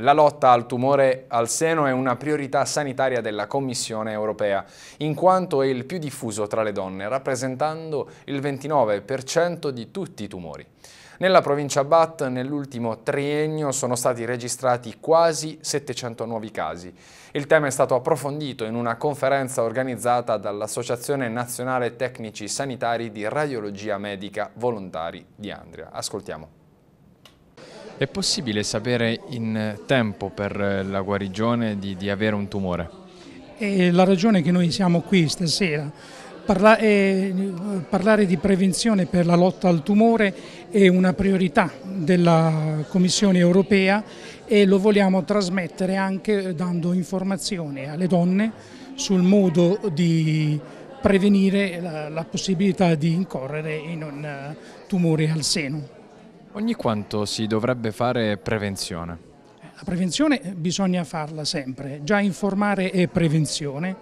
La lotta al tumore al seno è una priorità sanitaria della Commissione europea, in quanto è il più diffuso tra le donne, rappresentando il 29% di tutti i tumori. Nella provincia Bat nell'ultimo triennio sono stati registrati quasi 700 nuovi casi. Il tema è stato approfondito in una conferenza organizzata dall'Associazione Nazionale Tecnici Sanitari di Radiologia Medica Volontari di Andria. Ascoltiamo. È possibile sapere in tempo per la guarigione di, di avere un tumore? È la ragione che noi siamo qui stasera Parla eh, parlare di prevenzione per la lotta al tumore è una priorità della Commissione europea e lo vogliamo trasmettere anche dando informazione alle donne sul modo di prevenire la, la possibilità di incorrere in un uh, tumore al seno. Ogni quanto si dovrebbe fare prevenzione? La prevenzione eh, bisogna farla sempre, già informare è prevenzione.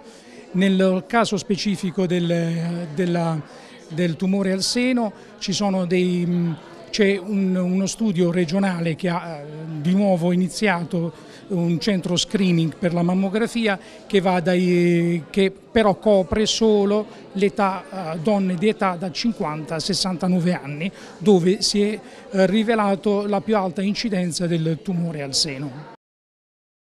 Nel caso specifico del, eh, della, del tumore al seno ci sono dei mm, c'è un, uno studio regionale che ha eh, di nuovo iniziato un centro screening per la mammografia che, dai, che però copre solo l'età, eh, donne di età da 50 a 69 anni, dove si è eh, rivelato la più alta incidenza del tumore al seno.